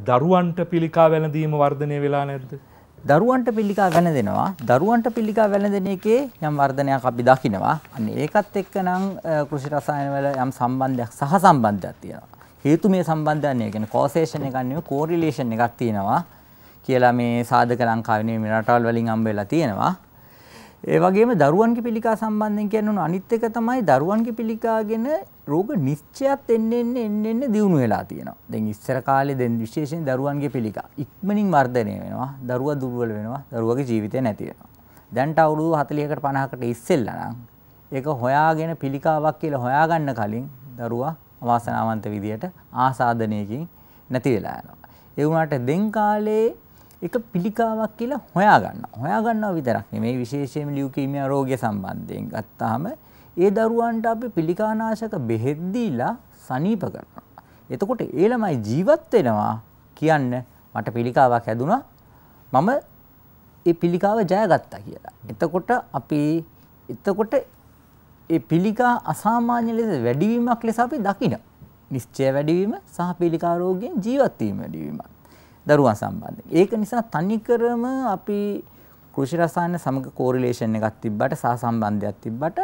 දරුවන්ට පිළිකා වැලඳීම වර්ධනය වෙලා නැද්ද. දරුවන්ට පිළිකා වැන දෙෙනවා දරුවන්ට පිළිකා වැලඳන එකේ යම් වර්ධනයක් අපි දකිනවා අන්න ඒකත් එක්ක නම් කෘෂි රසායනවල යම් සම්බන්ධයක් සහ සම්බන්ධයක් තියෙනවා. හේතු මේ සම්බන්ධයන්නේ ගැන කෝසේෂණ එකන්නේ කෝරිලේෂන් එකක් තියෙනවා කියලා මේ සාධක ලංකාවනේ මේ රටවල් වලින් අම්බ වෙලා තියෙනවා. ඒ වගේම දරුවන්ගේ පිළිකා සම්බන්ධයෙන් කියන්න ඕන අනිත් එක තමයි දරුවන්ගේ පිළිකාගෙන රෝග නිශ්චයත් එන්න එන්න එන්න එන්න දියුණු වෙලා තියෙනවා. දැන් ඉස්සර කාලේ දැන් විශේෂයෙන් දරුවන්ගේ පිළිකා ඉක්මනින් වර්ධනය වෙනවා. දරුවා දුර්වල වෙනවා. දරුවගේ ජීවිතය නැති වෙනවා. දැන්ට අවුරුදු 40කට 50කට ඉස්සෙල්ලා නම් ඒක හොයාගෙන පිළිකාවක් කියලා හොයාගන්න කලින් දරුවා අවාසනාවන්ත විදියට ආසාදනයකින් නැති වෙලා යනවා. ඒ වුණාට දැන් කාලේ එක පිළිකාවක් කියලා හොයා ගන්නවා. හොයා ගන්නවා විතරක් නෙමෙයි විශේෂයෙන්ම ලියුකීමියා රෝගය සම්බන්ධයෙන් ගත්තාම ඒ දරුවන්ට අපි පිළිකානාශක බෙහෙත් දීලා සනීප කරනවා. එතකොට ඒ ළමයි ජීවත් වෙනවා කියන්න මට පිළිකාවක් හැදුනා. මම ඒ පිළිකාව ජයගත්තා කියලා. එතකොට අපි එතකොට ඒ පිළිකා අසාමාන්‍ය ලෙස වැඩිවීමක් ලෙස අපි දකිනවා. නිශ්චය වැඩිවීම සහ පිළිකා රෝගයෙන් ජීවත් වීම වැඩිවීමක්. දරුවා සම්බන්ධයෙන්. ඒක නිසා තනිකරම අපි කෘෂි රසායන සමග කෝරිලේෂන් එකක් තිබ්බට සහසම්බන්ධයක් තිබ්බට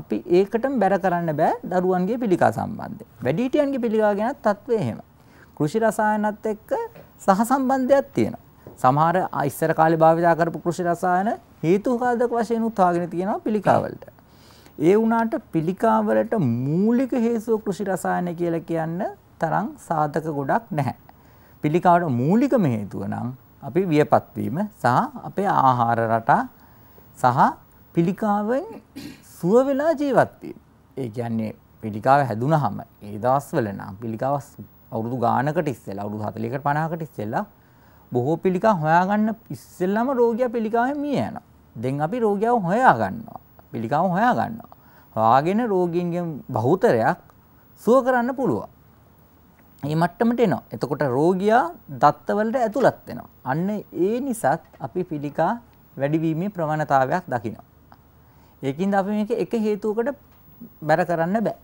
අපි ඒකටම බැර කරන්න බෑ දරුවන්ගේ පිළිකා සම්බන්ධයෙන්. වැඩිහිටියන්ගේ පිළිකා ගැනත් තත්ත්වය එහෙමයි. කෘෂි රසායනත් එක්ක සහසම්බන්ධයක් තියෙනවා. සමහර ඉස්සර කාලේ භාවිතා කරපු කෘෂි රසායන හේතුකාරක වශයෙන් උත්හාගෙන තියෙනවා පිළිකාවලට. ඒ වුණාට පිළිකාවලට මූලික හේතුව කෘෂි රසායන කියලා කියන්න තරම් සාධක ගොඩක් නැහැ. පිළිකාවට මූලිකම හේතුව නම් අපි වියපත් වීම සහ අපේ ආහාර රටා සහ පිළිකාවෙන් සුව වෙලා ජීවත් වීම. ඒ කියන්නේ පිළිකාව හැදුනහම ඒ දවස්වල නම් පිළිකාව අවුරුදු ගානකට ඉස්සෙල්ලා අවුරුදු 40කට 50කට ඉස්සෙල්ලා බොහෝ පිළිකා හොයාගන්න ඉස්සෙල්ලාම රෝගියා පිළිකාවෙන් මිය යනවා. දැන් අපි රෝගියාව හොයාගන්නවා. පිළිකාව හොයාගන්නවා. හොයාගෙන රෝගීන්ගේ බහුතරයක් සුව කරන්න පුළුවන්. මේ මට්ටමට එනවා. එතකොට රෝගියා දත්තවලට ඇතුළත් වෙනවා. අන්න ඒ නිසාත් අපි පිළිකා වැඩිවීමේ ප්‍රවණතාවයක් දකිනවා. ඒකින්ද අපි මේක එක හේතුවකට බැර කරන්න බෑ.